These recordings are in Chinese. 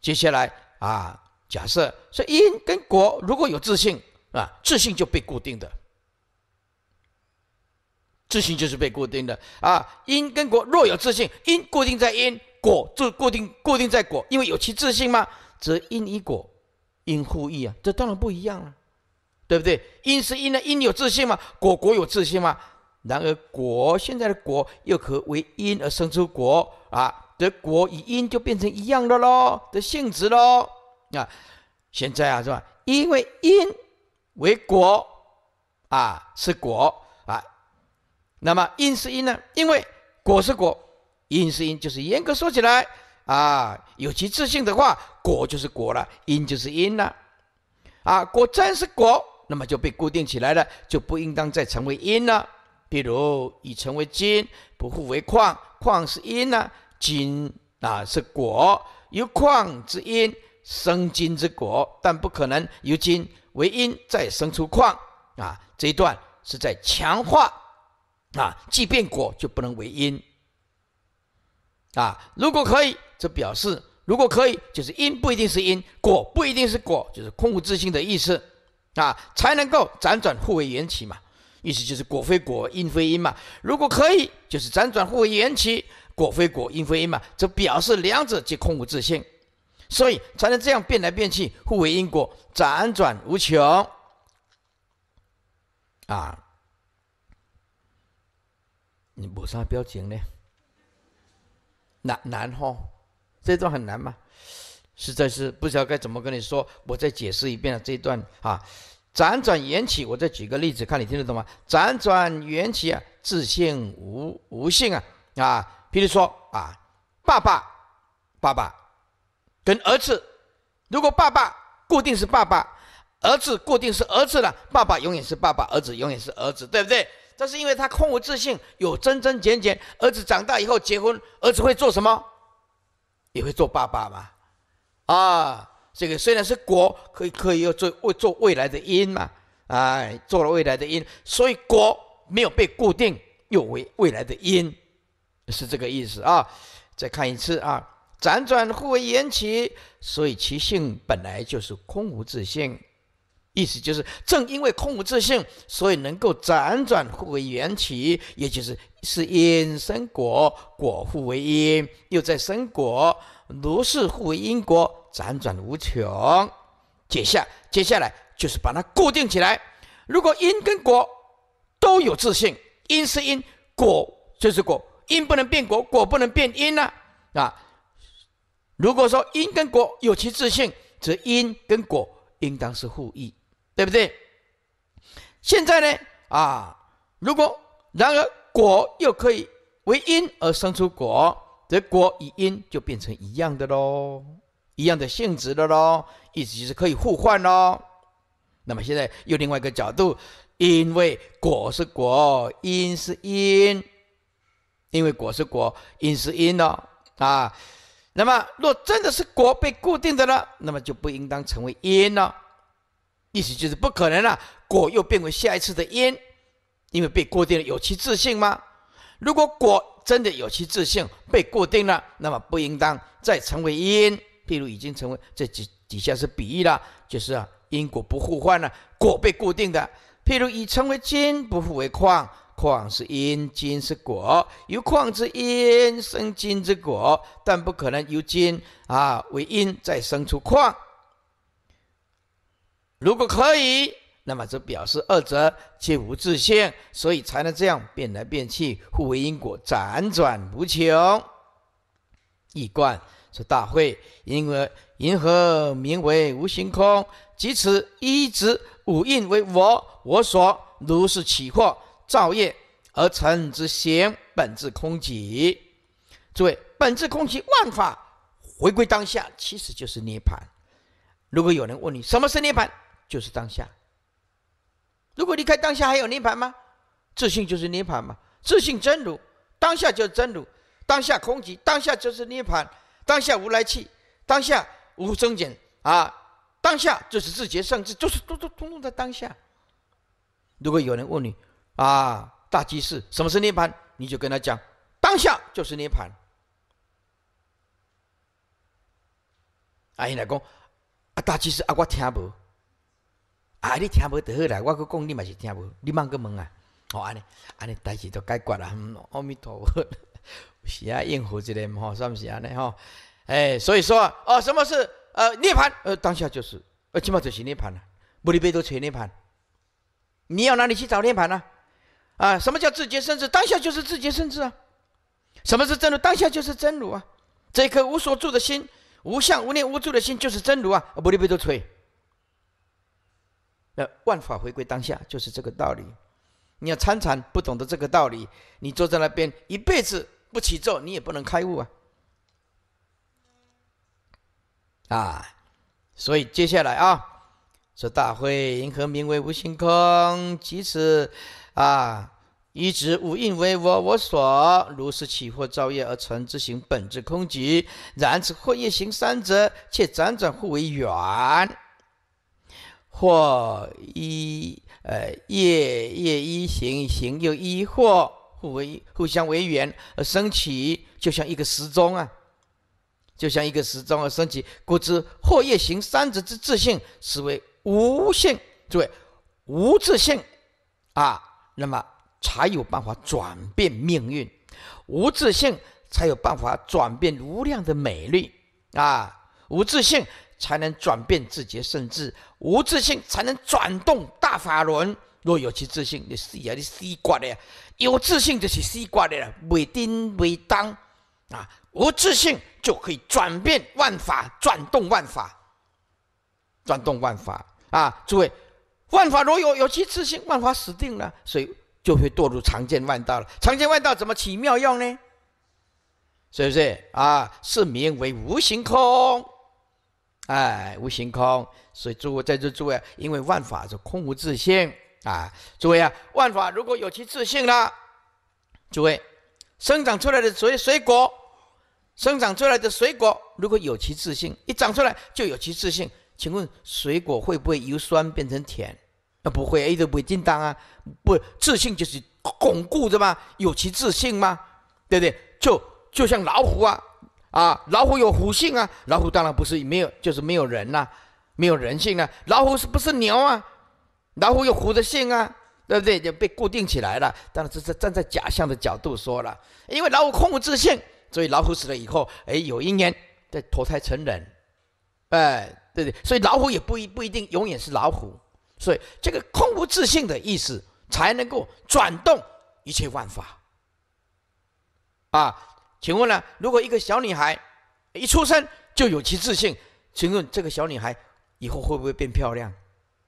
接下来啊，假设说因跟果如果有自信啊，自信就被固定的，自信就是被固定的啊。因跟果若有自信，因固定在因，果就固定固定在果，因为有其自信嘛，则因一果，因互异啊，这当然不一样了，对不对？因是因呢，因有自信嘛，果果有自信嘛。然而果现在的果又可为因而生出果啊。的果与因就变成一样的喽，的性质喽。啊，现在啊，是吧？因为因为果啊是果啊，那么因是因呢？因为果是果，因是因，就是严格说起来啊，有其自信的话，果就是果了，因就是因了。啊，果真是果，那么就被固定起来了，就不应当再成为因了。比如已成为金，不复为矿，矿是因呢。金啊是果，由矿之因生金之果，但不可能由金为因再生出矿啊。这一段是在强化啊，即便果就不能为因啊。如果可以，这表示如果可以，就是因不一定是因果不一定是果，就是空无自性的意思啊，才能够辗转互为缘起嘛。意思就是果非果，因非因嘛。如果可以，就是辗转互为缘起。果非果，因非因嘛，则表示两者皆空无自性，所以才能这样变来变去，互为因果，辗转无穷。啊，你无啥表情呢？难难吼，这段很难吗？实在是不知道该怎么跟你说，我再解释一遍啊，这段啊，辗转缘起，我再举个例子，看你听得懂吗？辗转缘起啊，自性无无性啊，啊。比如说啊，爸爸，爸爸跟儿子，如果爸爸固定是爸爸，儿子固定是儿子了，爸爸永远是爸爸，儿子永远是儿子，对不对？这是因为他空无自信，有增增减减。儿子长大以后结婚，儿子会做什么？也会做爸爸嘛？啊，这个虽然是果，可以可以要做未做未来的因嘛？哎，做了未来的因，所以果没有被固定，又为未来的因。是这个意思啊！再看一次啊！辗转互为缘起，所以其性本来就是空无自性。意思就是，正因为空无自性，所以能够辗转互为缘起，也就是是因生果，果互为因，又再生果，如是互为因果，辗转无穷。接下接下来就是把它固定起来。如果因跟果都有自性，因是因，果就是果。因不能变果，果不能变因呢？啊，如果说因跟果有其自性，则因跟果应当是互异，对不对？现在呢，啊，如果然而果又可以为因而生出果，则果与因就变成一样的喽，一样的性质的喽，意思就是可以互换喽。那么现在又另外一个角度，因为果是果，因是因。因为果是果，因是因哦啊，那么若真的是果被固定的呢，那么就不应当成为因哦。意思就是不可能了。果又变为下一次的因，因为被固定了有其自性吗？如果果真的有其自性被固定了，那么不应当再成为因。譬如已经成为这几底下是比喻了，就是啊，因果不互换了，果被固定的，譬如已成为金，不复为矿。矿是因，金是果。由矿之因生金之果，但不可能由金啊为因再生出矿。如果可以，那么则表示二者皆无自性，所以才能这样变来变去，互为因果，辗转无穷。易观说大会，因为银河名为无形空，即此一直五印为我，我所如是起惑。造业而成之行，本质空寂。诸位，本质空寂，万法回归当下，其实就是涅槃。如果有人问你什么是涅槃，就是当下。如果离开当下，还有涅槃吗？自信就是涅槃嘛。自信真如，当下就是真如；当下空寂，当下就是涅槃；当下无来气，当下无增减啊！当下就是自觉、圣智，就是都都通通在当下。如果有人问你，啊，大祭司，什么是涅槃？你就跟他讲，当下就是涅槃。阿英来讲，啊，大祭司，啊，我听无，啊，你听无就好啦，我佮讲你嘛是听无，你万个问啊，好安尼安尼代志都解决啦。阿弥陀佛，有时啊应付一点吼，不是安尼吼，哎，所以说哦，什么是呃涅槃？呃当下就是，呃起码就是涅槃啦，摩尼杯都吹涅槃，你要哪里去找涅槃呢？啊，什么叫自觉甚至当下就是自觉甚至啊！什么是真如？当下就是真如啊！这一颗无所住的心，无相、无念、无助的心，就是真如啊！不离不着吹，呃，万法回归当下，就是这个道理。你要参禅，不懂得这个道理，你坐在那边一辈子不起咒，你也不能开悟啊！啊，所以接下来啊，说大会银河名为无心空？即使。啊！一直无因，为我我所；如是起或造业而成之行，本质空寂。然此或业行三者，且辗转互为缘，或一呃业业一行行又一惑，互为互相为缘而升起，就像一个时钟啊，就像一个时钟而升起。故知或业行三者之自性，是为无性，诸位无自性啊。那么才有办法转变命运，无自信才有办法转变无量的美丽啊！无自信才能转变自的甚至无自信才能转动大法轮。若有其自信，你是呀，你西瓜呀；有自信就是西瓜咧啦，未定未当啊！无自信就可以转变万法，转动万法，转动万法啊！诸位。万法若有有其自性，万法死定了，所以就会堕入常见万道了。常见万道怎么起妙用呢？是不是啊？是名为无形空，哎，无形空。所以诸位在这诸位，因为万法是空无自性啊，诸位啊，万法如果有其自性了，诸位，生长出来的水水果，生长出来的水果如果有其自性，一长出来就有其自性，请问水果会不会由酸变成甜？那不会，A 都不会进当啊，不自信就是巩固的嘛，有其自信吗？对不对？就就像老虎啊，啊，老虎有虎性啊，老虎当然不是没有，就是没有人呐，没有人性啊。老虎是不是牛啊？老虎有虎的性啊，对不对？就被固定起来了。但是这是站在假象的角度说了，因为老虎空无自信，所以老虎死了以后，哎，有一年再投胎成人，哎，对对，所以老虎也不一不一定永远是老虎。所以，这个空无自信的意思，才能够转动一切万法。啊，请问呢？如果一个小女孩一出生就有其自信，请问这个小女孩以后会不会变漂亮？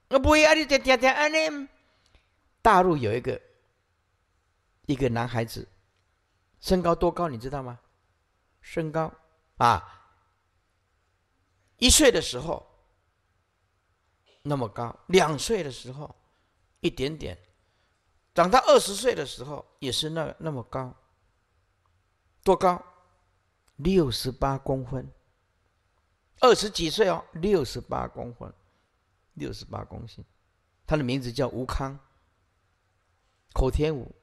我不会啊！你点点点啊！你。大陆有一个一个男孩子，身高多高你知道吗？身高啊，一岁的时候。那么高，两岁的时候，一点点，长到二十岁的时候，也是那那么高。多高？六十八公分。二十几岁哦，六十八公分，六十八公分。他的名字叫吴康，口天吴，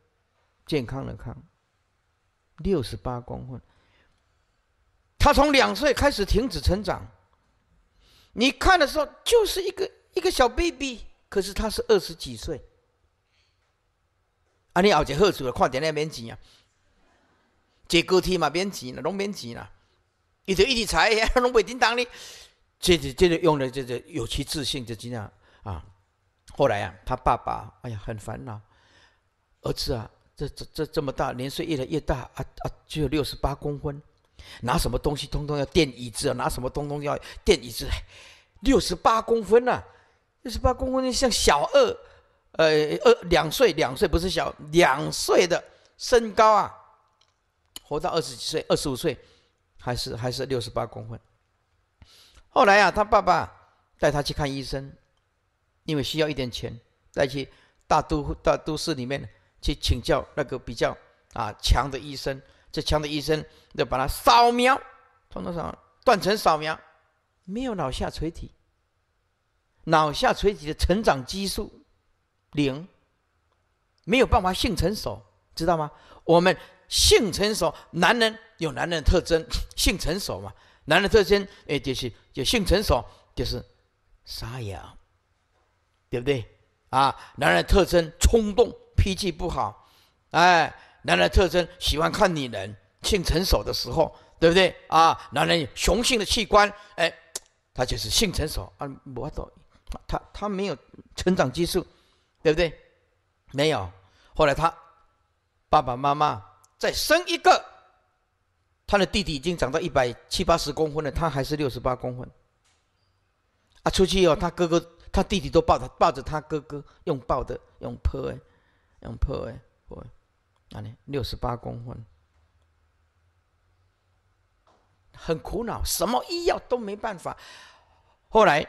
健康的康。六十八公分，他从两岁开始停止成长。你看的时候，就是一个。一个小 baby，可是他是二十几岁。啊，你后就好处了，看见那边钱啊，借高利嘛，免钱了，拢免钱啦。伊就一提财呀，拢袂叮当哩。这这这用的这这有其自信就怎样啊？后来啊，他爸爸哎呀很烦恼，儿子啊，这这这这么大，年岁越来越大，啊啊，只有六十八公分，拿什么东西通通要垫椅子啊？拿什么东东要垫椅子？六十八公分呐！六十八公分像小二，呃，二两岁两岁不是小两岁的身高啊，活到二十几岁二十五岁，还是还是六十八公分。后来啊，他爸爸带他去看医生，因为需要一点钱，带去大都大都市里面去请教那个比较啊强的医生。这强的医生就把他扫描，通通扫断层扫描，没有脑下垂体。脑下垂体的成长激素零，没有办法性成熟，知道吗？我们性成熟，男人有男人的特征，性成熟嘛？男人特征哎就是，就性成熟就是沙哑，对不对？啊，男人特征冲动，脾气不好，哎，男人特征喜欢看女人，性成熟的时候，对不对？啊，男人雄性的器官，哎，他就是性成熟啊，我懂，他他没有成长激素，对不对？没有。后来他爸爸妈妈再生一个，他的弟弟已经长到一百七八十公分了，他还是六十八公分。啊，出去以后，他哥哥、他弟弟都抱他，抱着他哥哥，用抱的，用破的，用破的，哪里？六十八公分，很苦恼，什么医药都没办法。后来。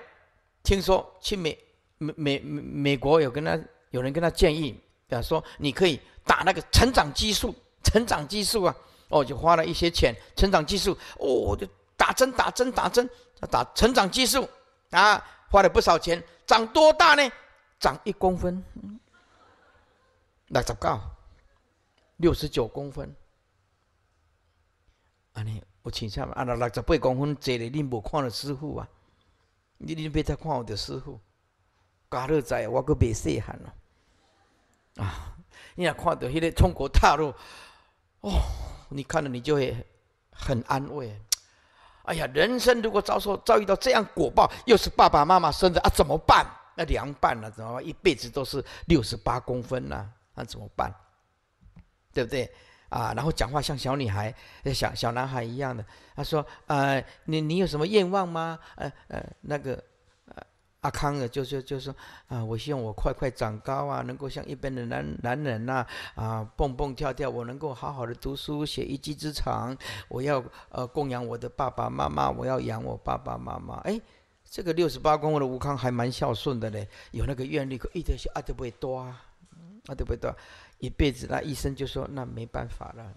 听说去美美美美国有跟他有人跟他建议，啊，说你可以打那个成长激素，成长激素啊，哦，就花了一些钱，成长激素，哦，就打针打针打针，打成长激素啊，花了不少钱，长多大呢？长一公分，六十九，六十九公分，安尼我请教，啊，六十八公分坐的你无看到师傅啊。你你别再看我的师傅，嘎乐仔，我个别细汉了啊！你若看到迄个中国大陆，哦，你看了你就会很安慰。哎呀，人生如果遭受遭遇到这样果报，又是爸爸妈妈生的啊，怎么办？那凉拌了，怎么一辈子都是六十八公分呢？那怎么办？对不对？啊，然后讲话像小女孩、小小男孩一样的。他说：“呃，你你有什么愿望吗？呃呃，那个，阿康啊，就是就是，啊，我希望我快快长高啊，能够像一般的男男人呐，啊，蹦蹦跳跳，我能够好好的读书，写一技之长，我要呃供养我的爸爸妈妈，我要养我爸爸妈妈。哎，这个六十八公分的吴康还蛮孝顺的嘞，有那个愿力，一天是阿德贝多啊，阿德贝多。”一辈子，那医生就说那没办法了，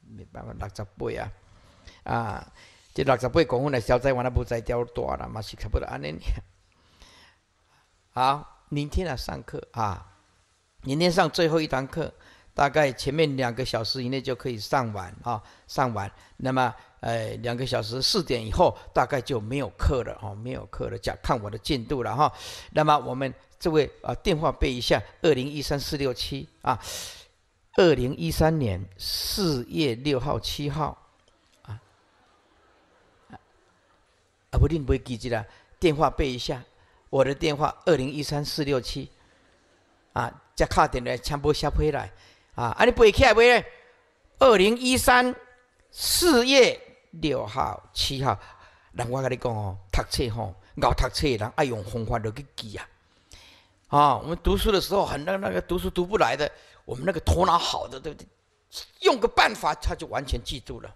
没办法，六十八啊，啊，这六十八功夫来消灾完了不再掉多了嘛，是差不多安尼。好，明天来上课啊，明天上最后一堂课，大概前面两个小时以内就可以上完啊，上完，那么呃两个小时四点以后大概就没有课了哦，没有课了，家看我的进度了哈，那么我们。这位啊，电话背一下，二零一三四六七啊，二零一三年四月六号七号，啊啊，不定不会记记啦。电话背一下，我的电话二零一三四六七，啊，加卡点来，全部下回来啊。啊，你背起来不？二零一三四月六号七号，人我跟你讲哦，读册吼，爱读册人爱用方法来去记啊。啊，我们读书的时候，很多那个读书读不来的，我们那个头脑好的，对不对？用个办法，他就完全记住了，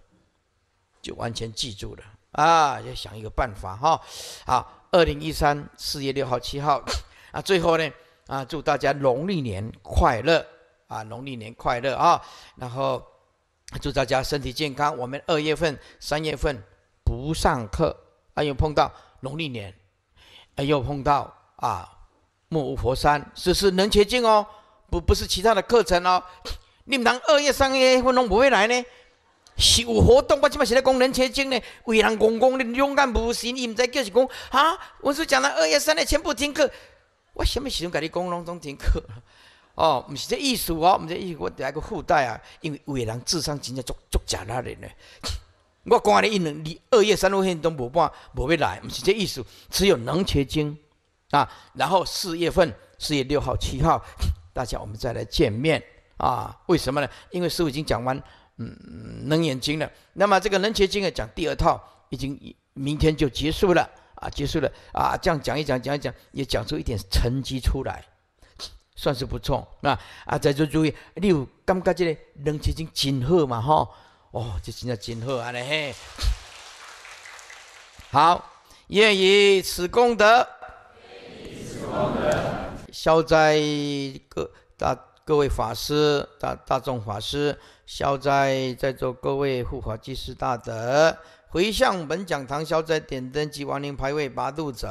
就完全记住了。啊，要想一个办法哈。好，二零一三四月六号、七号，啊，最后呢，啊，祝大家农历年快乐啊！农历年快乐啊！然后祝大家身体健康。我们二月份、三月份不上课，啊，又碰到农历年，啊，又碰到啊。木屋佛山是是能结晶哦，不不是其他的课程哦。你们当二月三月会拢不会来呢？是有活动我起码现在工能结晶呢。伟人公公你勇敢无神，你毋知叫是讲啊，我是讲了二月三月全部停课，我什么时阵甲你讲拢都停课？哦，不是这意思哦，不是意思，我第二个附带啊，因为伟人智商真正足足假那里呢。我讲你一两二月三月现都无办无要来，不是这意思，只有能结晶。啊，然后四月份四月六号、七号，大家我们再来见面啊？为什么呢？因为师傅已经讲完《嗯能眼睛》了，那么这个《能结晶》讲第二套，已经明天就结束了啊！结束了啊！这样讲一讲，讲一讲，也讲出一点成绩出来，算是不错。那啊，在座注意，你有感觉这个《能结晶》真好嘛？哈！哦，这真的真好啊！嘞嘿。好，愿以此功德。消灾各大各位法师大大众法师消灾在座各位护法居士大德回向本讲堂消灾点灯及亡灵排位八度者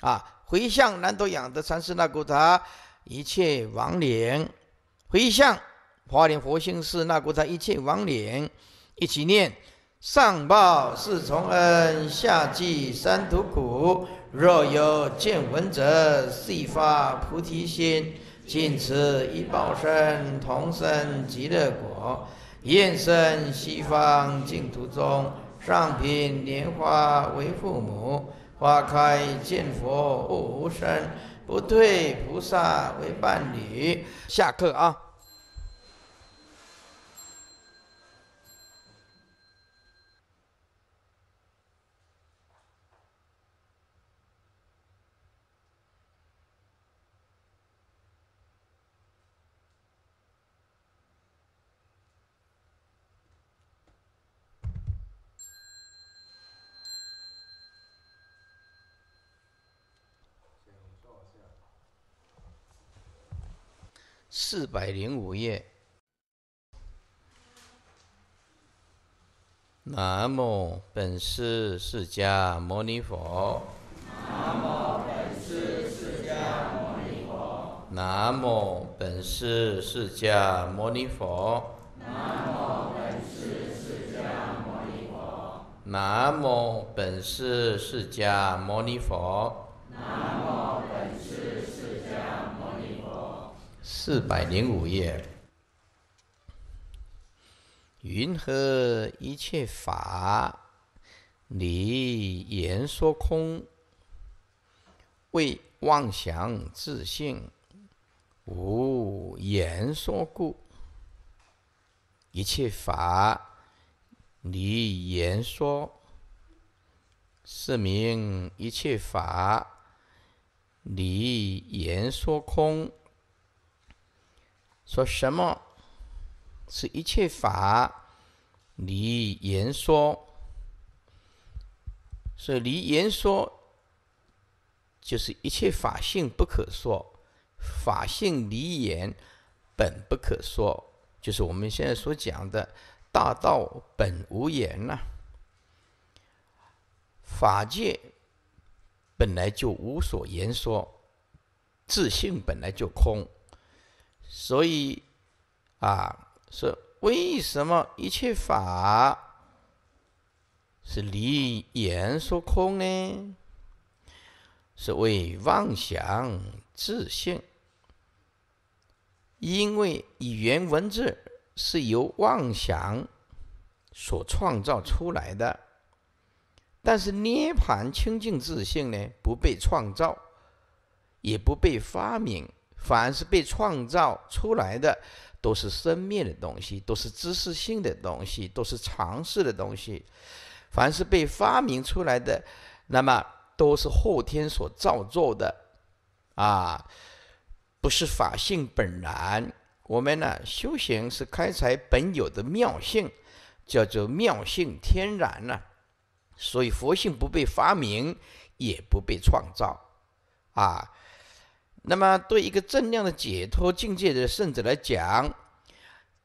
啊回向南都养德禅师那古塔一切亡灵回向华林佛心寺那古塔一切亡灵一起念。上报四重恩，下济三途苦。若有见闻者，悉发菩提心。尽此一报身，同生极乐国。愿生西方净土中，上品莲花为父母。花开见佛悟无生，不退菩萨为伴侣。下课啊！百零五页。南无本师释迦牟尼佛。南无本师释迦牟尼佛。南无本师释迦牟尼佛。南无本师释迦牟尼佛。南无本师释迦牟尼佛。南。四百零五页：云何一切法离言说空？为妄想自性无言说故。一切法离言说，是名一切法离言说空。说什么是一切法离言说？所以离言说就是一切法性不可说，法性离言本不可说，就是我们现在所讲的大道本无言呐。法界本来就无所言说，自性本来就空。所以，啊，是为什么一切法是离言说空呢？所谓妄想自性，因为语言文字是由妄想所创造出来的，但是涅盘清净自性呢，不被创造，也不被发明。凡是被创造出来的，都是生命的东西，都是知识性的东西，都是常识的东西。凡是被发明出来的，那么都是后天所造作的，啊，不是法性本然。我们呢，修行是开采本有的妙性，叫做妙性天然呢。所以佛性不被发明，也不被创造，啊。那么，对一个正量的解脱境界的圣者来讲，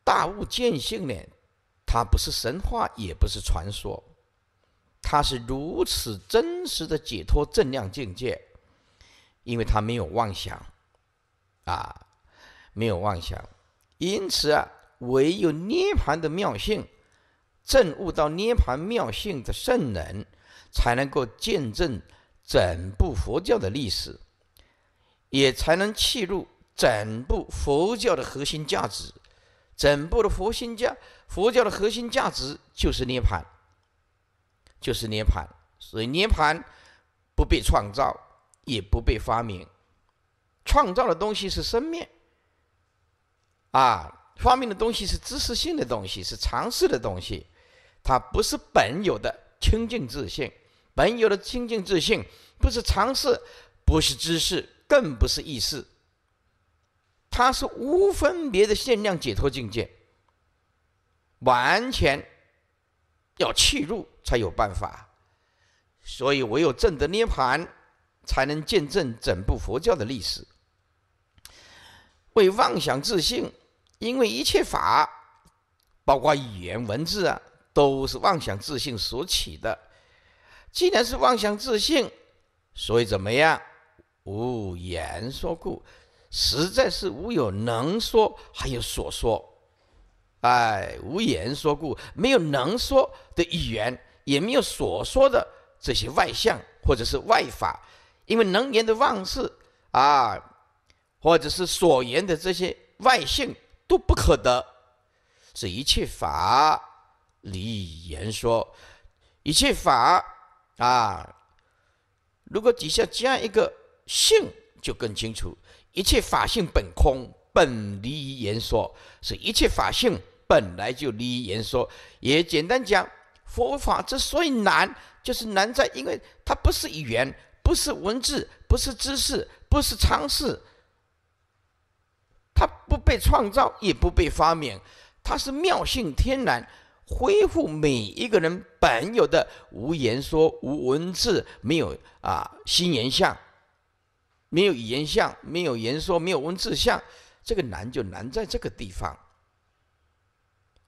大悟见性呢，它不是神话，也不是传说，它是如此真实的解脱正量境界，因为它没有妄想，啊，没有妄想，因此啊，唯有涅盘的妙性，证悟到涅盘妙性的圣人，才能够见证整部佛教的历史。也才能契入整部佛教的核心价值，整部的佛心价，佛教的核心价值就是涅槃，就是涅槃。所以涅槃不被创造，也不被发明。创造的东西是生命，啊，发明的东西是知识性的东西，是常识的东西，它不是本有的清净自信。本有的清净自信不是常识，不是知识。更不是意识，它是无分别的限量解脱境界，完全要契入才有办法，所以唯有正的涅盘才能见证整部佛教的历史。为妄想自信，因为一切法，包括语言文字啊，都是妄想自信所起的。既然是妄想自信，所以怎么样？无言说故，实在是无有能说，还有所说。哎，无言说故，没有能说的语言，也没有所说的这些外相或者是外法，因为能言的妄事啊，或者是所言的这些外性都不可得。这一切法离言说，一切法啊，如果底下加一个。性就更清楚，一切法性本空，本离言说，所以一切法性本来就离言说。也简单讲，佛法之所以难，就是难在因为它不是语言，不是文字，不是知识，不是常识，它不被创造，也不被发明，它是妙性天然，恢复每一个人本有的无言说、无文字、没有啊心言相。没有语言相，没有言说，没有文字相，这个难就难在这个地方。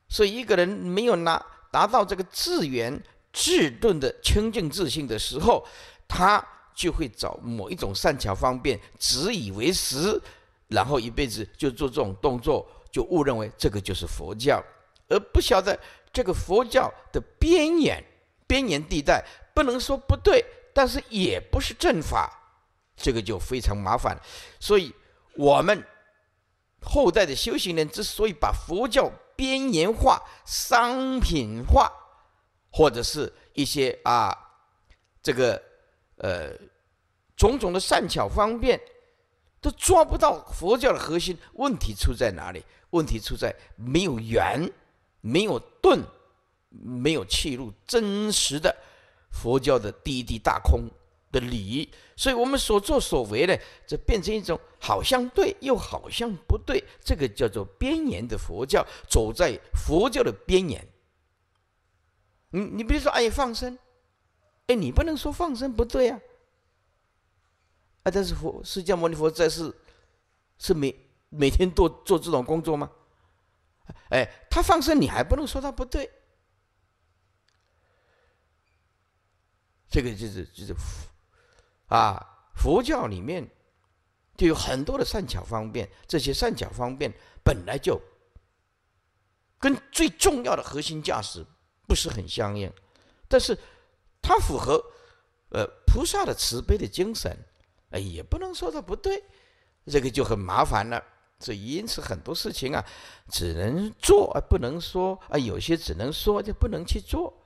所以，一个人没有拿达到这个自圆自顿的清净自信的时候，他就会找某一种善巧方便，自以为是，然后一辈子就做这种动作，就误认为这个就是佛教，而不晓得这个佛教的边沿边沿地带，不能说不对，但是也不是正法。这个就非常麻烦，所以我们后代的修行人之所以把佛教边缘化、商品化，或者是一些啊这个呃种种的善巧方便，都抓不到佛教的核心，问题出在哪里？问题出在没有缘，没有顿，没有切入真实的佛教的“一地大空”。的理，所以我们所作所为呢，就变成一种好像对，又好像不对，这个叫做边沿的佛教，走在佛教的边缘。你你比如说，哎，放生，哎，你不能说放生不对啊，啊，但是佛释迦牟尼佛在世，是每每天都做这种工作吗？哎，他放生，你还不能说他不对，这个就是就是。啊，佛教里面就有很多的善巧方便，这些善巧方便本来就跟最重要的核心价值不是很相应，但是它符合呃菩萨的慈悲的精神，哎，也不能说它不对，这个就很麻烦了。所以因此很多事情啊，只能做而不能说啊，有些只能说就不能去做，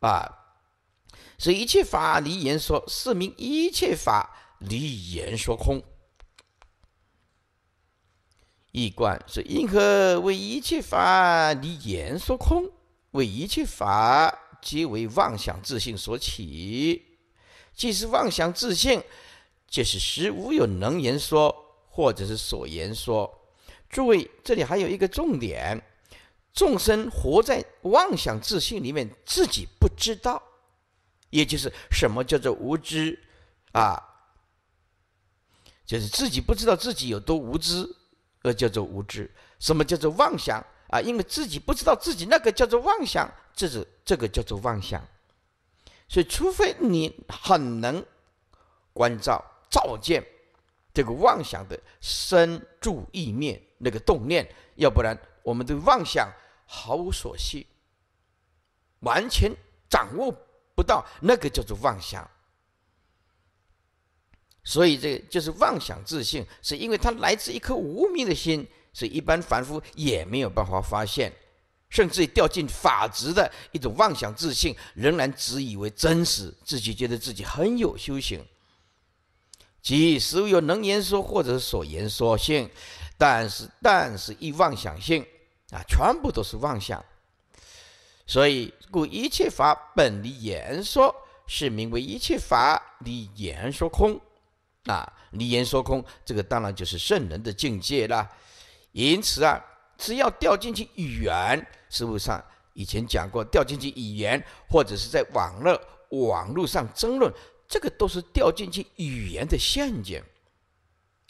啊。所以一切法离言说，是名一切法离言说空。一观是因何为一切法离言说空？为一切法皆为妄想自信所起，既是妄想自信，即是实无有能言说，或者是所言说。诸位，这里还有一个重点：众生活在妄想自信里面，自己不知道。也就是什么叫做无知，啊，就是自己不知道自己有多无知，而叫做无知。什么叫做妄想啊？因为自己不知道自己那个叫做妄想，这是这个叫做妄想。所以，除非你很能关照、照见这个妄想的生住意面，那个动念，要不然，我们对妄想毫无所系，完全掌握。不到那个叫做妄想，所以这就是妄想自信，是因为它来自一颗无名的心，所以一般凡夫也没有办法发现，甚至掉进法执的一种妄想自信，仍然自以为真实，自己觉得自己很有修行。即使有能言说或者所言说性，但是但是一妄想性啊，全部都是妄想。所以，故一切法本离言说，是名为一切法离言说空。啊，离言说空，这个当然就是圣人的境界了。因此啊，只要掉进去语言，不是上以前讲过，掉进去语言，或者是在网络、网络上争论，这个都是掉进去语言的陷阱。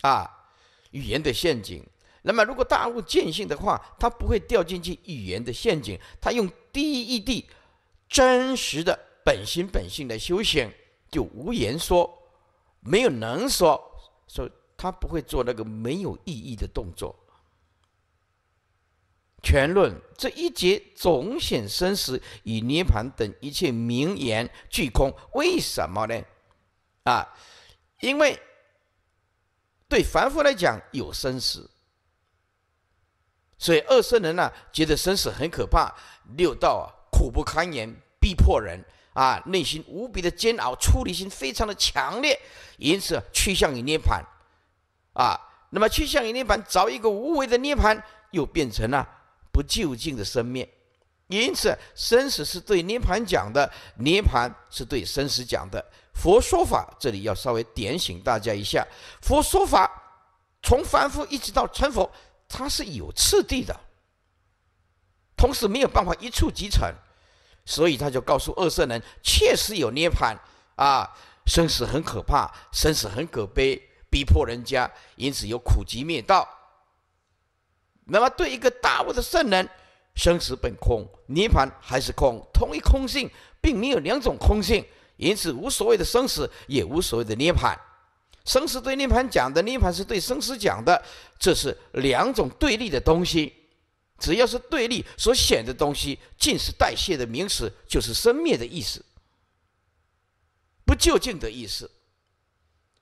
啊，语言的陷阱。那么，如果大悟见性的话，他不会掉进去语言的陷阱，他用。第一义地，真实的本心本性的修行，就无言说，没有能说，说他不会做那个没有意义的动作。全论这一节总显生死与涅盘等一切名言俱空，为什么呢？啊，因为对凡夫来讲有生死。所以二圣人呢，觉得生死很可怕，六道啊苦不堪言，逼迫人啊，内心无比的煎熬，出离心非常的强烈，因此趋向于涅槃，啊，那么趋向于涅槃，找一个无为的涅槃，又变成了不究竟的生命，因此生死是对涅槃讲的，涅槃是对生死讲的。佛说法这里要稍微点醒大家一下，佛说法从凡夫一直到成佛。他是有次第的，同时没有办法一触即成，所以他就告诉二圣人，确实有涅槃啊，生死很可怕，生死很可悲，逼迫人家，因此有苦集灭道。那么对一个大悟的圣人，生死本空，涅槃还是空，同一空性，并没有两种空性，因此无所谓的生死，也无所谓的涅槃。生死对涅槃讲的，涅槃是对生死讲的，这是两种对立的东西。只要是对立，所显的东西尽是代谢的名词，就是生灭的意思，不究竟的意思。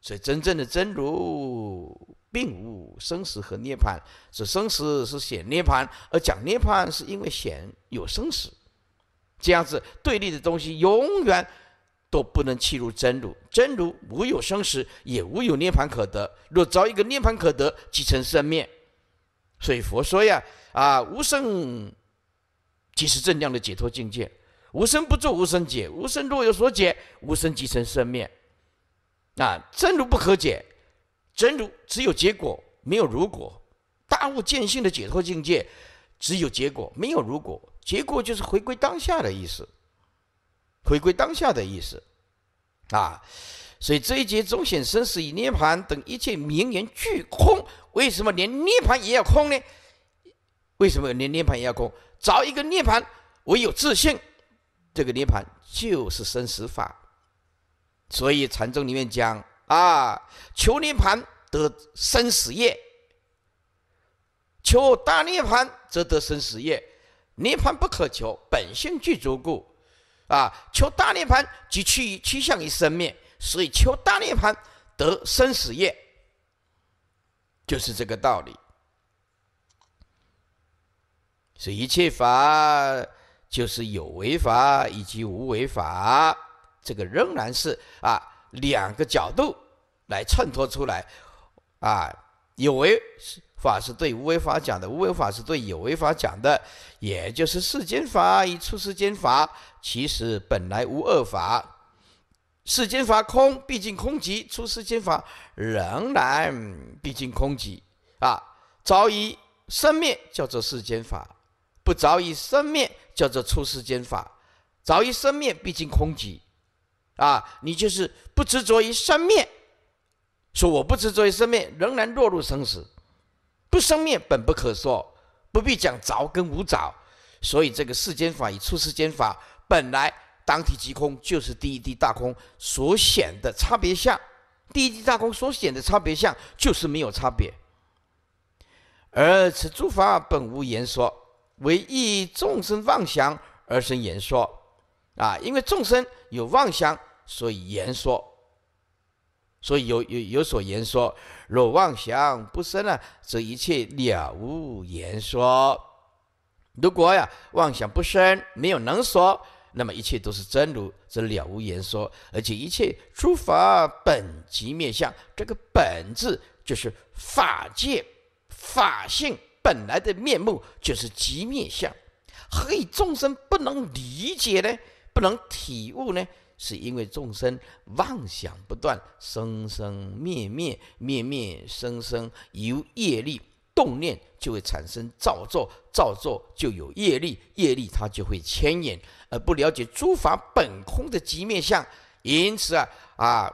所以真正的真如并无生死和涅槃，是生死是显涅槃，而讲涅槃是因为显有生死。这样子对立的东西永远。都不能弃入真如，真如无有生死，也无有涅槃可得。若遭一个涅槃可得，即成生灭。所以佛说呀，啊无生即是正量的解脱境界，无生不著无生解，无生若有所解，无生即成生灭。啊真如不可解，真如只有结果，没有如果。大悟见性的解脱境界，只有结果，没有如果。结果就是回归当下的意思。回归当下的意思，啊，所以这一节“中显生死以涅盘等一切名言俱空”，为什么连涅盘也要空呢？为什么连涅盘也要空？找一个涅盘，唯有自信，这个涅盘就是生死法。所以禅宗里面讲啊，“求涅盘得生死业，求大涅盘则得生死业，涅盘不可求，本性具足故。”啊，求大涅槃即趋趋向于生灭，所以求大涅槃得生死业，就是这个道理。所以一切法就是有为法以及无为法，这个仍然是啊两个角度来衬托出来，啊有为是。法是对无为法讲的，无为法是对有为法讲的，也就是世间法与出世间法。其实本来无二法，世间法空，毕竟空寂；出世间法仍然毕竟空寂。啊，早已生灭叫做世间法，不早已生灭叫做出世间法，早已生灭毕竟空寂。啊，你就是不执着于生灭，说我不执着于生灭，仍然落入生死。不生灭本不可说，不必讲凿跟无凿，所以这个世间法与出世间法本来当体即空，就是第一地大空所显的差别相。第一地大空所显的差别相就是没有差别。而此诸法本无言说，唯一众生妄想而生言说。啊，因为众生有妄想，所以言说。所以有有有所言说，若妄想不生啊，则一切了无言说。如果呀，妄想不生，没有能说，那么一切都是真如，则了无言说。而且一切诸法本即面相，这个本质就是法界法性本来的面目就是即面相，何以众生不能理解呢？不能体悟呢？是因为众生妄想不断，生生灭灭，灭灭生生，由业力动念就会产生造作，造作就有业力，业力它就会牵引，而不了解诸法本空的极面相，因此啊，啊，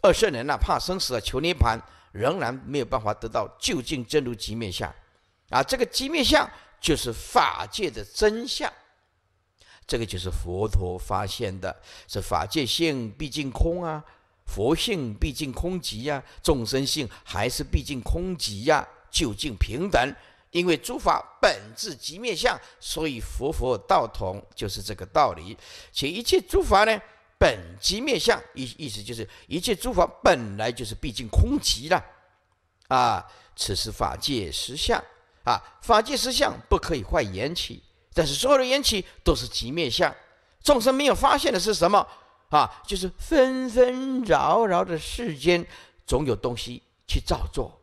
二圣人呢怕生死啊求涅盘，仍然没有办法得到究竟真如极面相，啊，这个极面相就是法界的真相。这个就是佛陀发现的，这法界性毕竟空啊，佛性毕竟空寂呀，众生性还是毕竟空寂呀，究竟平等。因为诸法本质即灭相，所以佛佛道同，就是这个道理。且一切诸法呢，本即灭相，意意思就是一切诸法本来就是毕竟空寂了。啊，此时法界实相啊，法界实相不可以坏言起。但是所有的缘起都是即灭相，众生没有发现的是什么啊？就是纷纷扰扰的世间，总有东西去造作，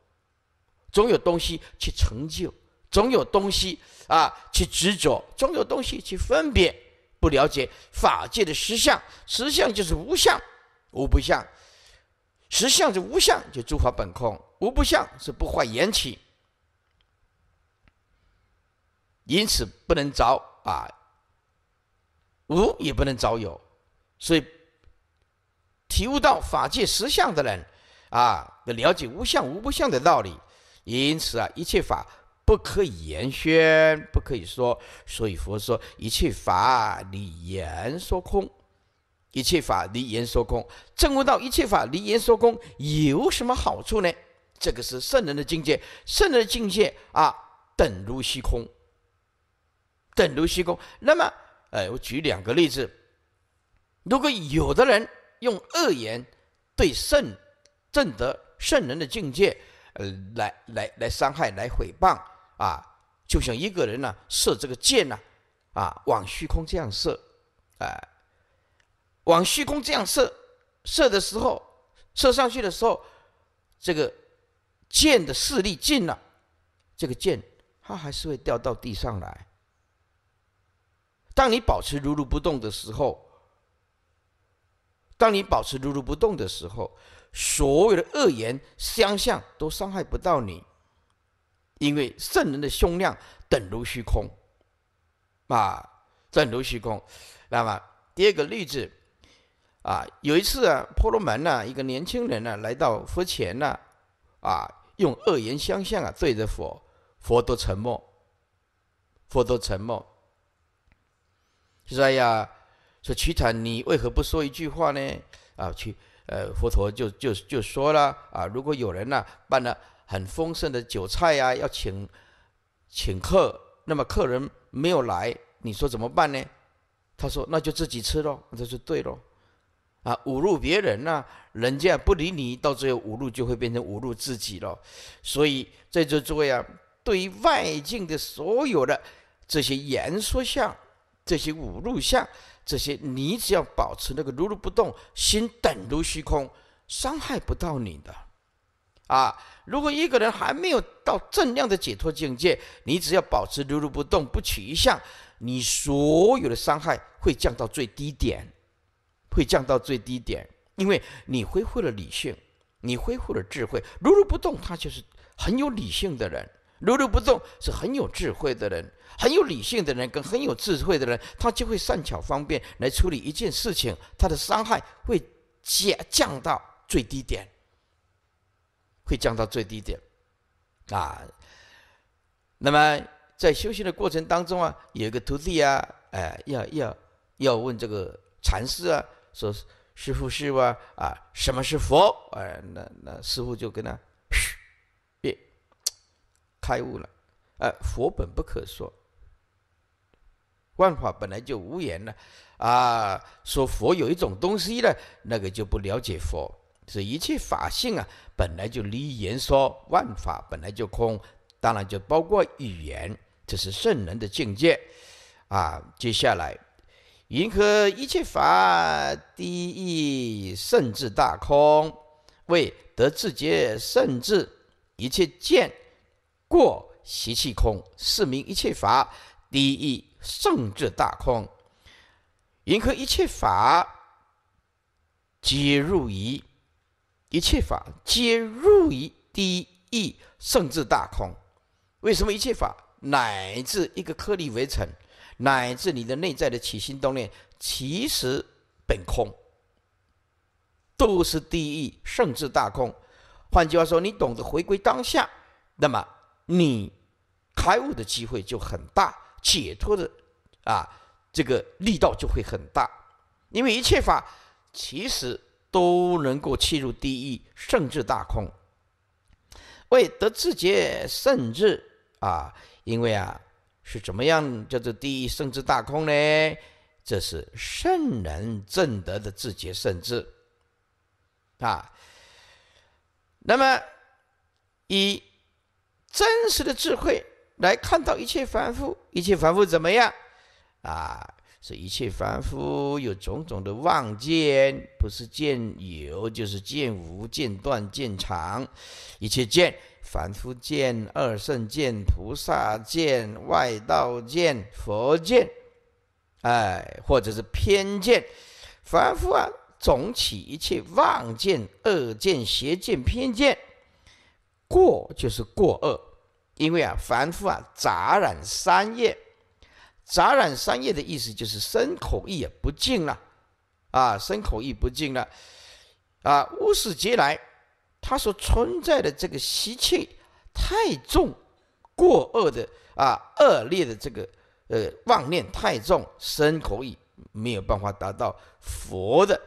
总有东西去成就，总有东西啊去执着，总有东西去分别。不了解法界的实相，实相就是无相，无不相。实相是无相，就诸法本空；无不相是不坏缘起。因此不能着啊，无也不能着有，所以体悟到法界实相的人，啊，了解无相无不相的道理。因此啊，一切法不可以言宣，不可以说。所以佛说一切法离言说空，一切法离言说空，证悟到一切法离言说空有什么好处呢？这个是圣人的境界，圣人的境界啊，等如虚空。等如虚空，那么，哎，我举两个例子。如果有的人用恶言对圣，证得圣人的境界，来来来伤害、来诽谤啊，就像一个人呢射这个箭呢，啊，往虚空这样射，啊，往虚空这样射，射的时候，射上去的时候，这个箭的势力尽了，这个箭它还是会掉到地上来。当你保持如如不动的时候，当你保持如如不动的时候，所有的恶言相向都伤害不到你，因为圣人的胸量等如虚空，啊，等如虚空。那么第二个例子，啊，有一次啊，婆罗门呢，一个年轻人呢，来到佛前呢，啊，用恶言相向啊，对着佛，佛都沉默，佛都沉默。说哎呀，说瞿坦，你为何不说一句话呢？啊，去，呃，佛陀就就就说了啊，如果有人呢，办了很丰盛的酒菜呀，要请请客，那么客人没有来，你说怎么办呢？他说那就自己吃喽，他就对喽，啊，侮辱别人呐，人家不理你，到最后侮辱就会变成侮辱自己了。所以在诸位啊，对于外境的所有的这些言说相。这些五入相，这些你只要保持那个如如不动，心等如虚空，伤害不到你的。啊，如果一个人还没有到正量的解脱境界，你只要保持如如不动，不取一相，你所有的伤害会降到最低点，会降到最低点，因为你恢复了理性，你恢复了智慧，如如不动，他就是很有理性的人，如如不动是很有智慧的人。很有理性的人跟很有智慧的人，他就会善巧方便来处理一件事情，他的伤害会降降到最低点，会降到最低点，啊，那么在修行的过程当中啊，有一个徒弟啊，哎，要要要问这个禅师啊，说师傅是吧？啊，什么是佛？啊，那那师傅就跟他嘘，别开悟了，呃，佛本不可说。万法本来就无言了，啊，说佛有一种东西呢，那个就不了解佛。所以一切法性啊，本来就离言说，万法本来就空，当然就包括语言。这是圣人的境界，啊，接下来云何一切法第一甚至大空，为得自觉甚至一切见过习气空，是名一切法。第一甚智大空，任何一切法皆入于一切法皆入于第一甚智大空。为什么一切法乃至一个颗粒微尘，乃至你的内在的起心动念，其实本空，都是第一甚智大空。换句话说，你懂得回归当下，那么你开悟的机会就很大。解脱的啊，这个力道就会很大，因为一切法其实都能够切入第一圣智大空，为得自觉圣智啊，因为啊是怎么样叫做第一圣智大空呢？这是圣人正德的自觉圣智啊。那么以真实的智慧。来看到一切凡夫，一切凡夫怎么样啊？是一切凡夫有种种的妄见，不是见有就是见无，见断见长，一切见，凡夫见、二圣见、菩萨见、外道见、佛见，哎，或者是偏见，凡夫啊，总起一切妄见、恶见、邪见、偏见，过就是过恶。因为啊，凡夫啊，杂染三业，杂染三业的意思就是身口意也不净了，啊，身口意不净了，啊，物始劫来，它所存在的这个习气太重，过恶的啊，恶劣的这个呃妄念太重，身口意没有办法达到佛的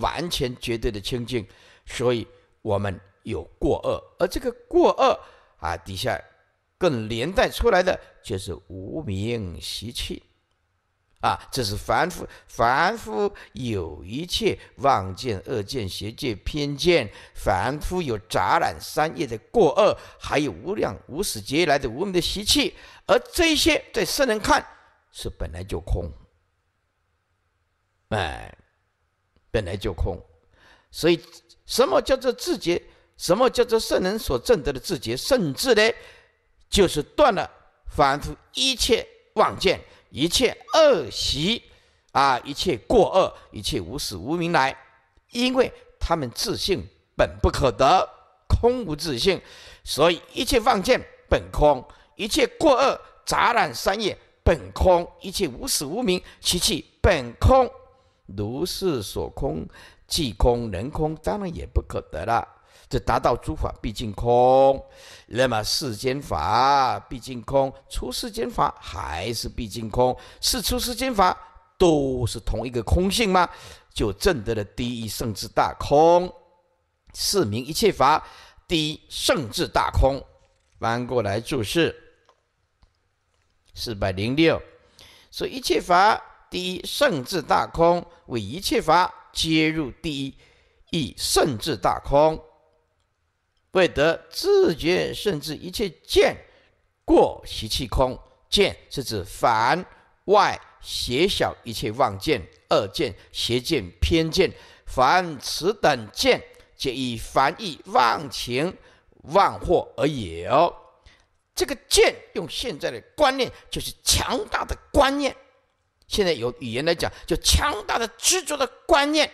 完全绝对的清净，所以我们有过恶，而这个过恶啊，底下。更连带出来的就是无名习气，啊，这是凡夫凡夫有一切妄见、恶见、邪见、偏见，凡夫有杂染三业的过恶，还有无量无始劫来的无名的习气，而这些在圣人看是本来就空，哎，本来就空，所以什么叫做自觉？什么叫做圣人所证得的自觉？甚至呢？就是断了凡夫一切妄见、一切恶习啊，一切过恶、一切无始无明来，因为他们自性本不可得，空无自性，所以一切妄见本空，一切过恶杂染三业本空，一切无始无明其气本空，如是所空，即空能空，当然也不可得了。这达到诸法毕竟空，那么世间法毕竟空，出世间法还是毕竟空，是出世间法都是同一个空性吗？就证得了第一圣智大空，是名一切法第一圣智大空。翻过来注释四百零六，说一切法第一圣智大空，为一切法皆入第一，以圣智大空。未得自觉，甚至一切见过习气空见，是指凡外邪小一切妄见、恶见、邪见、偏见，凡此等见，皆以凡意妄情妄惑而有。哦，这个见用现在的观念，就是强大的观念。现在有语言来讲，就强大的执着的观念。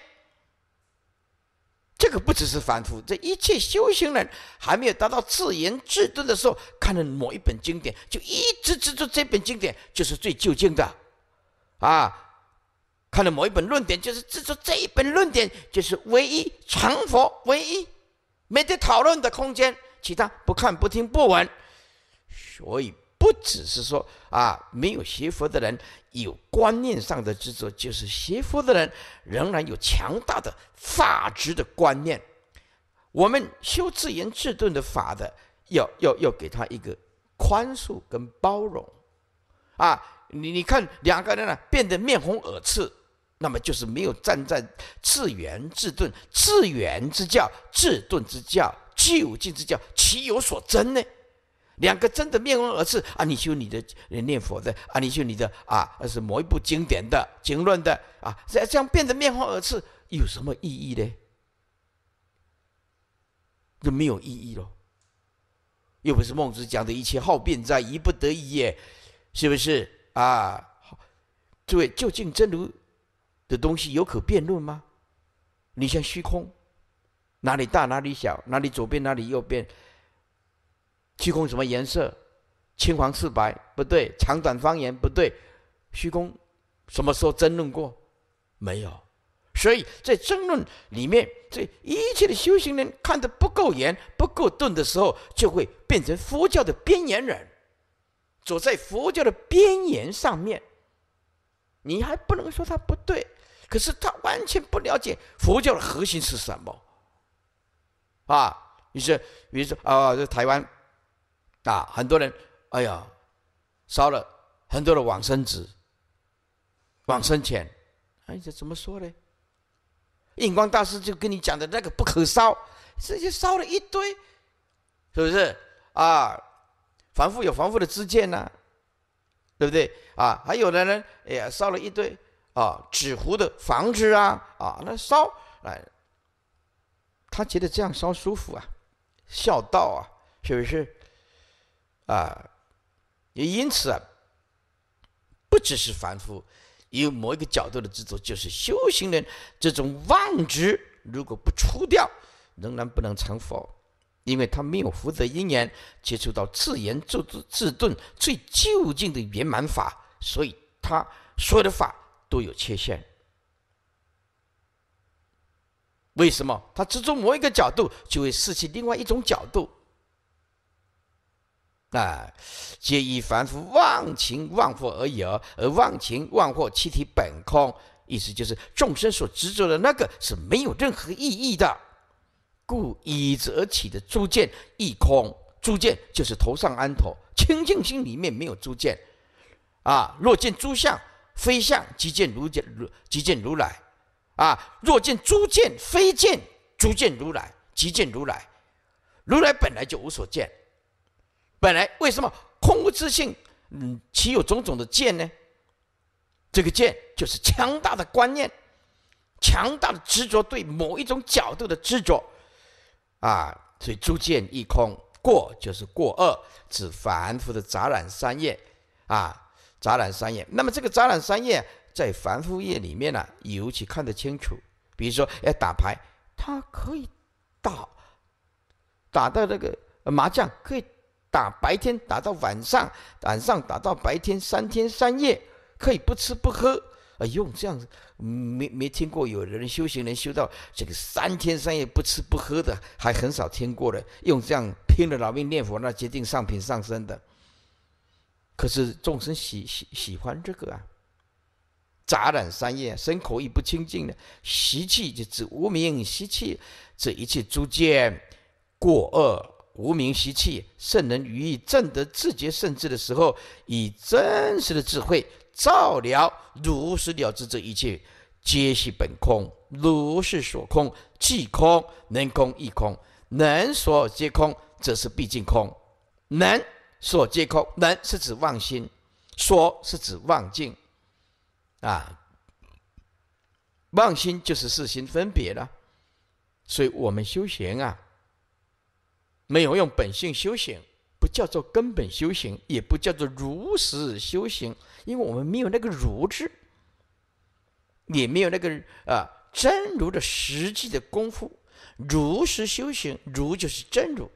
这个不只是凡夫，这一切修行人还没有达到自言自得的时候，看了某一本经典，就一直执着这本经典就是最究竟的，啊，看了某一本论点，就是执着这一本论点就是唯一传佛唯一，没得讨论的空间，其他不看不听不闻，所以。不只是说啊，没有学佛的人有观念上的执着，就是学佛的人仍然有强大的法执的观念。我们修自圆自钝的法的，要要要给他一个宽恕跟包容。啊，你你看两个人呢，变得面红耳赤，那么就是没有站在自圆自钝、自圆之教、自钝之教、既有之教、其有所争呢？两个真的面红耳赤啊！你修你的，念佛的啊！你修你的啊！是某一部经典的经论的啊！这这样变得面红耳赤有什么意义呢？就没有意义了。又不是孟子讲的一切好辩在一不得已耶，是不是啊？诸位，究竟真如的东西有可辩论吗？你像虚空，哪里大哪里小，哪里左边哪里右边。虚空什么颜色？青黄赤白不对，长短方圆不对。虚空什么时候争论过？没有。所以在争论里面，这一切的修行人看得不够严、不够钝的时候，就会变成佛教的边缘人，走在佛教的边缘上面。你还不能说他不对，可是他完全不了解佛教的核心是什么。啊，于是，于是啊，这台湾。啊，很多人，哎呀，烧了很多的往生纸、往生钱，哎，这怎么说呢？印光大师就跟你讲的那个不可烧，直接烧了一堆，是不是？啊，凡夫有凡夫的之见呐，对不对？啊，还有的人哎呀，烧了一堆啊，纸糊的房子啊，啊，那烧，哎，他觉得这样烧舒服啊，孝道啊，是不是？啊，也因此啊，不只是凡夫有某一个角度的执着，就是修行人这种妄执，如果不出掉，仍然不能成佛，因为他没有福德因缘接触到自言自自自顿最究竟的圆满法，所以他所有的法都有缺陷。为什么他执着某一个角度，就会失去另外一种角度？啊，皆以凡夫妄情妄惑而已。而妄情妄惑，其体本空。意思就是众生所执着的那个是没有任何意义的。故以则起的诸见亦空。诸见就是头上安头，清净心里面没有诸见。啊，若见诸相非相，即见如见如即见如来。啊，若见诸见非见，诸见如来即见如来。如来本来就无所见。本来为什么空无自性？嗯，岂有种种的见呢？这个见就是强大的观念，强大的执着，对某一种角度的执着，啊，所以诸见一空。过就是过恶，指凡夫的杂染三业，啊，杂染三业。那么这个杂染三业在凡夫业里面呢，尤其看得清楚。比如说，要打牌，他可以打，打到那个麻将可以。打白天打到晚上，晚上打到白天，三天三夜可以不吃不喝。哎呦，这样子没没听过，有的人修行人修到这个三天三夜不吃不喝的，还很少听过的。用这样拼了老命念佛，那决定上品上身的。可是众生喜喜喜欢这个啊，杂染三业，身口意不清净的习气，就指无明习气，这一切诸见过恶。无名习气，圣人于意正德自觉圣智的时候，以真实的智慧照了，如实了知这一切，皆系本空，如是所空，即空能空亦空，能所皆空，则是毕竟空，能所皆空，能是指妄心，所是指妄境，啊，妄心就是四心分别了，所以我们修行啊。没有用本性修行，不叫做根本修行，也不叫做如实修行，因为我们没有那个“如”字，也没有那个啊真如的实际的功夫。如实修行，“如”就是真如，“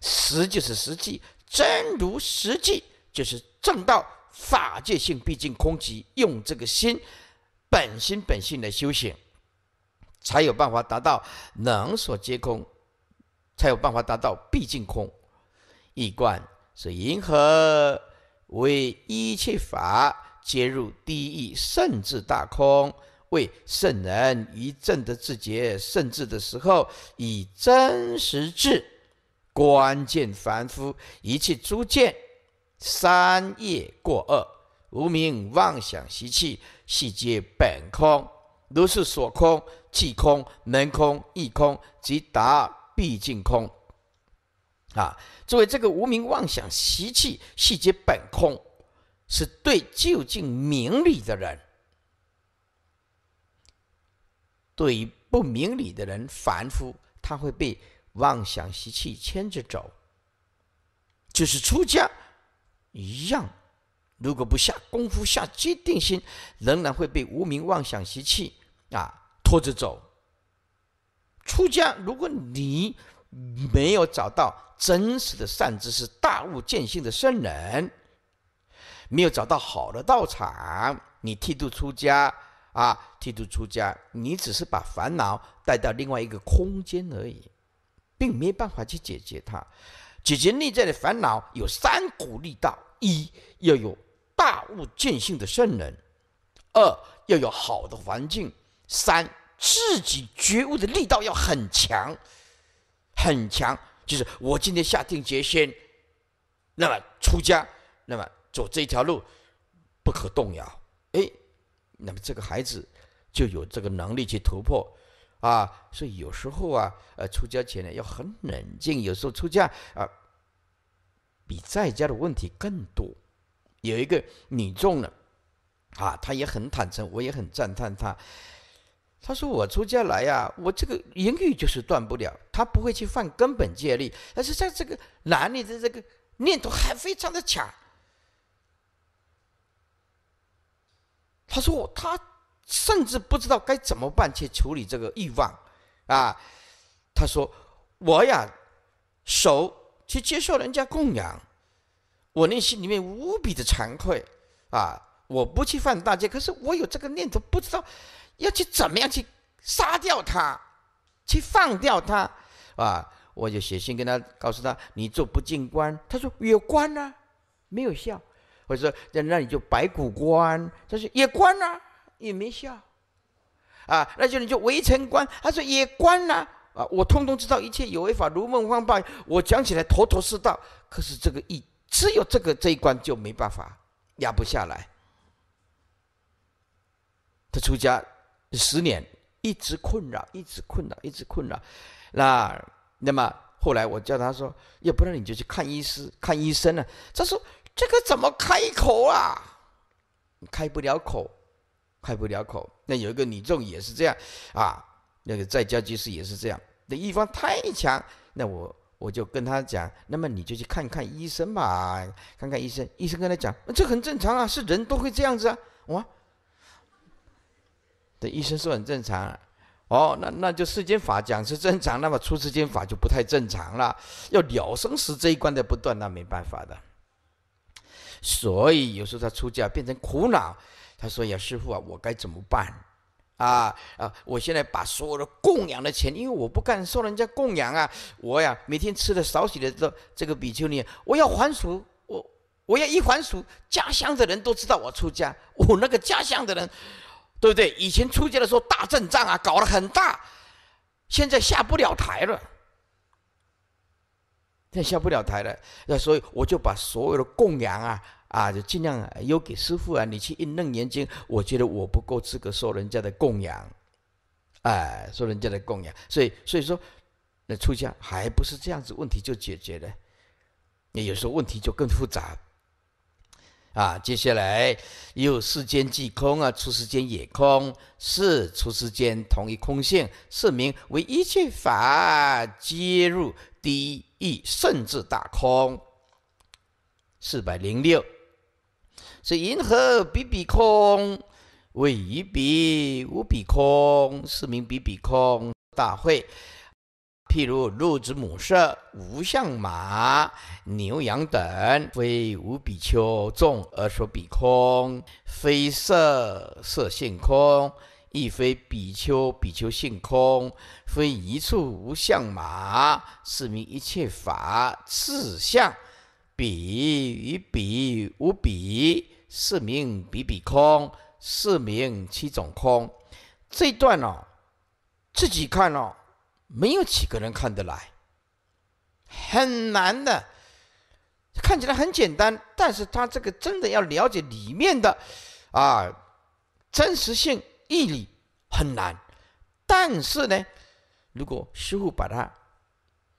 实”就是实际，真如实际就是正道法界性毕竟空寂，用这个心本心本性来修行，才有办法达到能所皆空。才有办法达到毕竟空，一观是银河为一切法皆入第一甚至大空，为圣人以正的自觉甚至的时候，以真实智关键凡夫一切诸见三业过恶无名妄想习气悉皆本空，如是所空气空能空义空，即达。毕竟空，啊，作为这个无名妄想习气细节本空，是对究竟明理的人；对于不明理的人，凡夫他会被妄想习气牵着走。就是出家一样，如果不下功夫、下决定心，仍然会被无名妄想习气啊拖着走。出家，如果你没有找到真实的善知识、大悟见性的圣人，没有找到好的道场，你剃度出家啊，剃度出家，你只是把烦恼带到另外一个空间而已，并没办法去解决它。解决内在的烦恼有三股力道：一要有大悟见性的圣人；二要有好的环境；三。自己觉悟的力道要很强，很强，就是我今天下定决心，那么出家，那么走这条路不可动摇。哎，那么这个孩子就有这个能力去突破。啊，所以有时候啊，呃，出家前呢要很冷静，有时候出家啊，比在家的问题更多。有一个女众呢，啊，她也很坦诚，我也很赞叹她。他说：“我出家来呀，我这个淫欲就是断不了。他不会去犯根本戒律，但是在这个男女的这个念头还非常的强。他说，他甚至不知道该怎么办去处理这个欲望，啊，他说我呀，手去接受人家供养，我内心里面无比的惭愧，啊，我不去犯大戒，可是我有这个念头，不知道。”要去怎么样去杀掉他，去放掉他，啊！我就写信跟他，告诉他：“你做不进关。”他说：“也关了，没有效。”我说：“在那你就白骨关。”他说：“也关了，也没效。”啊，那些人就围城关，他说：“也关了，啊，我通通知道一切有为法如梦幻泡影，我讲起来头头是道。可是这个一只有这个这一关就没办法压不下来，他出家。十年一直困扰，一直困扰，一直困扰。那那么后来我叫他说，要不然你就去看医师，看医生呢。他说这个怎么开口啊？开不了口，开不了口。那有一个女众也是这样啊，那个在家居士也是这样，那一方太强。那我我就跟他讲，那么你就去看看医生吧，看看医生。医生跟他讲，这很正常啊，是人都会这样子啊。我。的医生说很正常，哦，那那就世间法讲是正常，那么出世间法就不太正常了。要了生死这一关的不断，那没办法的。所以有时候他出家变成苦恼，他说：“呀，师傅啊，我该怎么办？啊啊，我现在把所有的供养的钱，因为我不干受人家供养啊，我呀每天吃的少许的这这个比丘尼，我要还俗，我我要一还俗，家乡的人都知道我出家，我那个家乡的人。”对不对？以前出家的时候大阵仗啊，搞得很大，现在下不了台了。现在下不了台了，那所以我就把所有的供养啊啊，就尽量啊，由给师傅啊，你去印《楞严经》，我觉得我不够资格受人家的供养，哎，受人家的供养。所以，所以说，那出家还不是这样子，问题就解决了。那有时候问题就更复杂。啊，接下来又世间即空啊，出世间也空，是出世间同一空性，是名为一切法皆入第一甚至大空。四百零六，是银河比比空，为一比无比空，是名比比空大会。譬如鹿子母色无相马牛羊等，非无比丘众而说比空，非色色性空，亦非比丘比丘性空，非一处无相马，是名一切法自相比与比无比，是名比比空，是名七种空。这一段哦，自己看哦。没有几个人看得来，很难的。看起来很简单，但是他这个真的要了解里面的，啊，真实性、毅力很难。但是呢，如果师傅把它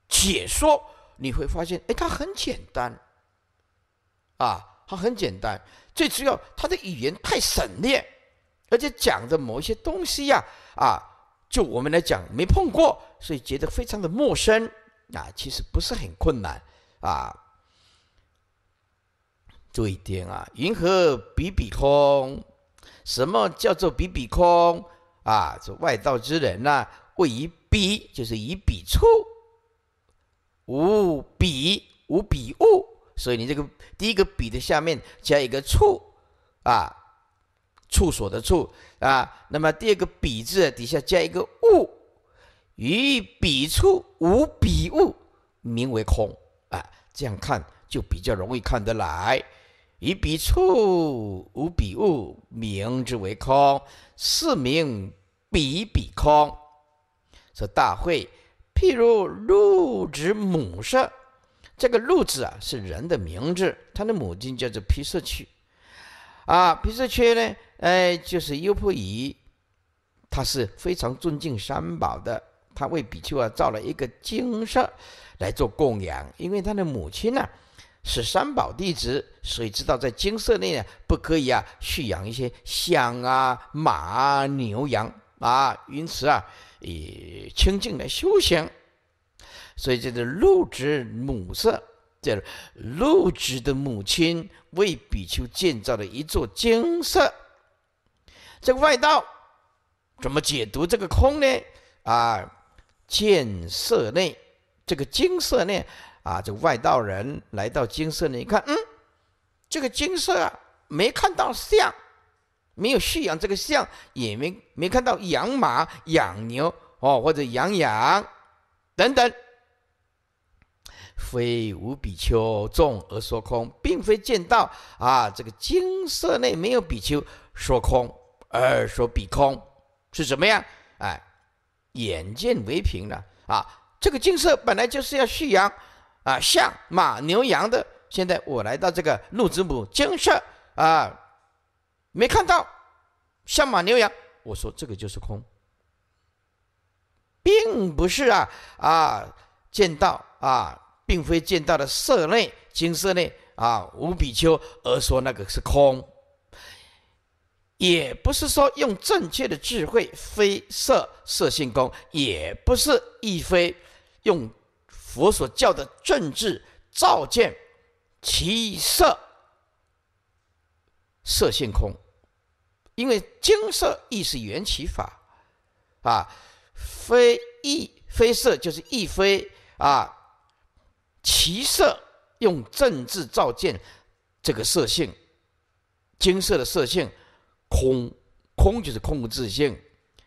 解说，你会发现，哎，它很简单，啊，它很简单。最主要，他的语言太省略，而且讲的某一些东西呀，啊。就我们来讲，没碰过，所以觉得非常的陌生啊。其实不是很困难啊。注意听啊，云何比比空？什么叫做比比空啊？这外道之人呢，谓以比就是以比触，无比无比物，所以你这个第一个比的下面加一个处啊。处所的处啊，那么第二个比字底下加一个物，与比处无比物名为空啊，这样看就比较容易看得来。以比处无比物名之为空，是名比比空。说大会，譬如鹿之母色，这个鹿字啊是人的名字，它的母亲叫做毗色缺啊，皮色缺呢。哎，就是优婆夷，他是非常尊敬三宝的。他为比丘啊造了一个精舍来做供养，因为他的母亲呢是三宝弟子，所以知道在精舍内呢不可以啊蓄养一些象啊、马啊、牛羊啊，因此啊以清净来修行。所以这是陆址母舍，就是陆的母亲为比丘建造了一座精舍。这个外道怎么解读这个空呢？啊，见色内，这个金色内，啊，这个外道人来到金色内，一看，嗯，这个金色啊，没看到象，没有蓄养这个象，也没没看到养马、养牛哦，或者养羊等等，非无比丘众而说空，并非见到啊，这个金色内没有比丘说空。而说比空是怎么样？哎，眼见为凭了啊！这个金色本来就是要旭养啊，像马牛羊的。现在我来到这个鹿子母金色啊，没看到像马牛羊。我说这个就是空，并不是啊啊见到啊，并非见到的色内金色内啊无比丘而说那个是空。也不是说用正确的智慧非色色性空，也不是亦非用佛所教的正智照见其色色性空，因为金色亦是缘起法啊，非亦非色就是亦非啊，其色用正智照见这个色性金色的色性。空，空就是空无自性，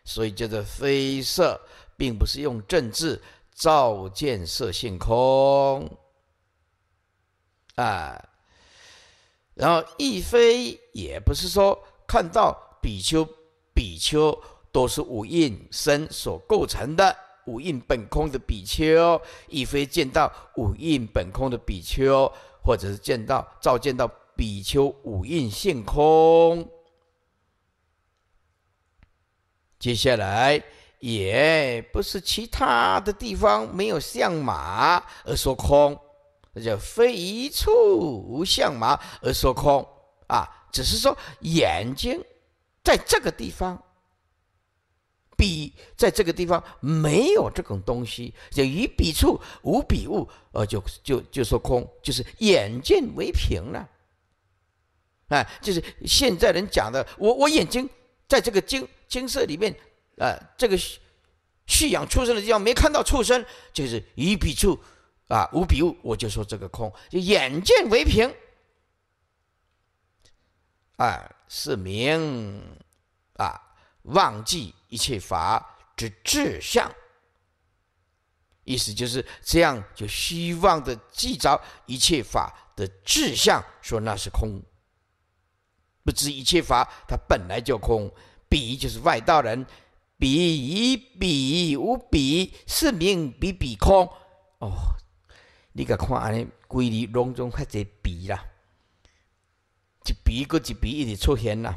所以叫做非色，并不是用正治照见色性空。啊，然后亦非也不是说看到比丘，比丘都是五蕴身所构成的五蕴本空的比丘，亦非见到五蕴本空的比丘，或者是见到照见到比丘五蕴性空。接下来也不是其他的地方没有相马而说空，那叫非一处无相马而说空啊。只是说眼睛在这个地方，笔在这个地方没有这种东西，就与笔处无笔物，呃，就就就说空，就是眼见为凭了。哎，就是现在人讲的，我我眼睛在这个经金色里面，呃，这个蓄养畜生的地方没看到畜生，就是一比处啊，无比物，我就说这个空，就眼见为凭，啊，是明，啊，忘记一切法之志向。意思就是这样，就希望的记着一切法的志向，说那是空，不知一切法它本来就空。笔就是外道人，笔与笔无笔是名，笔笔空哦。你搿看，安尼规律拢中发只笔啦，一笔过一笔一直出现啦。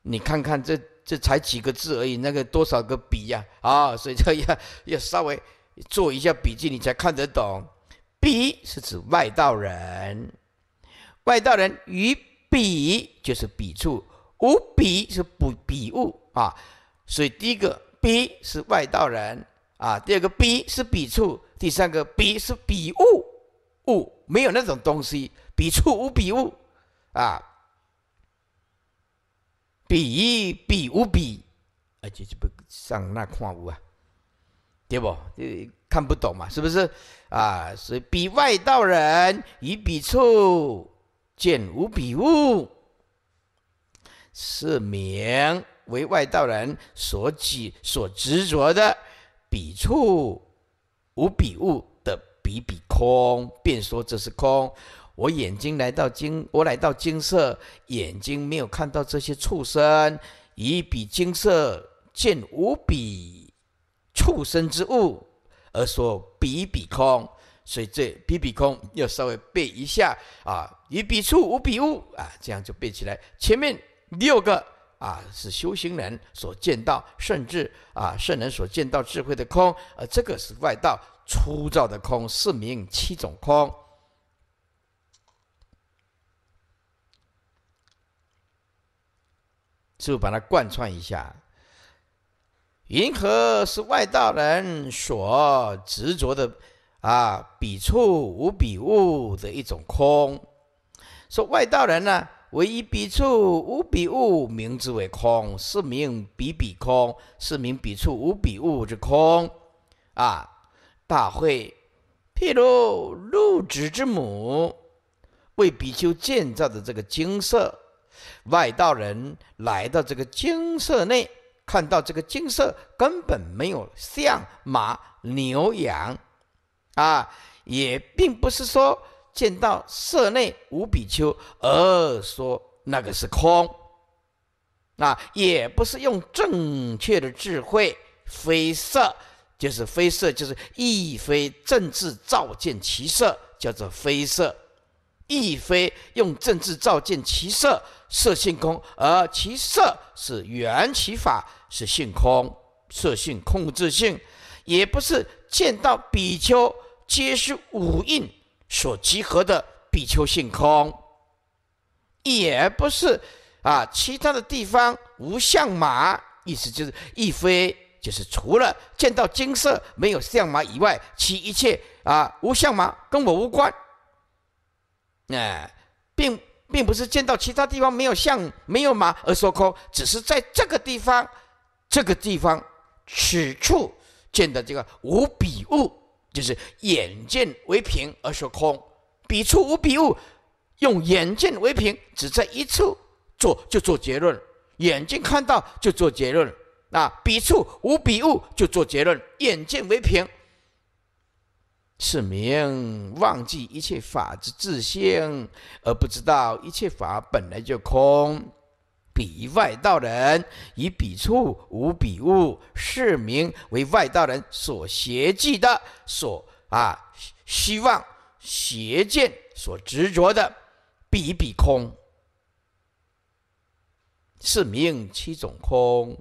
你看看这这才几个字而已，那个多少个笔呀？啊，所以这要要稍微做一下笔记，你才看得懂。笔是指外道人，外道人与笔就是笔触。无比是不比物啊，所以第一个笔是外道人啊，第二个笔是比处，第三个笔是比物，物没有那种东西，比处无比物啊，比比无比，而且就不上那看物啊，对不？看不懂嘛，是不是啊？所以比外道人以笔触见无比物。是名为外道人所举所执着的彼处无比物的比比空，便说这是空。我眼睛来到金，我来到金色，眼睛没有看到这些畜生，以彼金色见无比畜生之物，而说比比空。所以这比比空要稍微背一下啊，以比处无比物啊，这样就背起来前面。六个啊，是修行人所见到，甚至啊，圣人所见到智慧的空，而这个是外道粗糙的空，四明七种空，就把它贯穿一下。云何是外道人所执着的啊？笔触无比物的一种空，说外道人呢？唯以彼处无比物，名之为空；是名比比空，是名彼处无比物之空。啊！大会，譬如鹿子之母为比丘建造的这个金色，外道人来到这个金色内，看到这个金色根本没有象、马、牛、羊，啊，也并不是说。见到色内无比丘而说那个是空，啊，也不是用正确的智慧非色，就是非色，就是亦非正治照见其色，叫做非色；亦非用正治照见其色，色性空，而其色是缘起法，是性空，色性空自性，也不是见到比丘皆是五蕴。所集合的比丘性空，也不是啊，其他的地方无相马，意思就是一非，就是除了见到金色没有相马以外，其一切啊无相马跟我无关。哎，并并不是见到其他地方没有相没有马而说空，只是在这个地方、这个地方、此处见的这个无比物。就是眼见为凭而说空，彼处无彼物，用眼见为凭，只在一处做就做结论，眼睛看到就做结论，那彼处无彼物就做结论，眼见为凭，是名忘记一切法之自性，而不知道一切法本来就空。彼外道人以彼处无彼物，是名为外道人所邪记的，所啊希望邪见所执着的，彼彼空，是名七种空。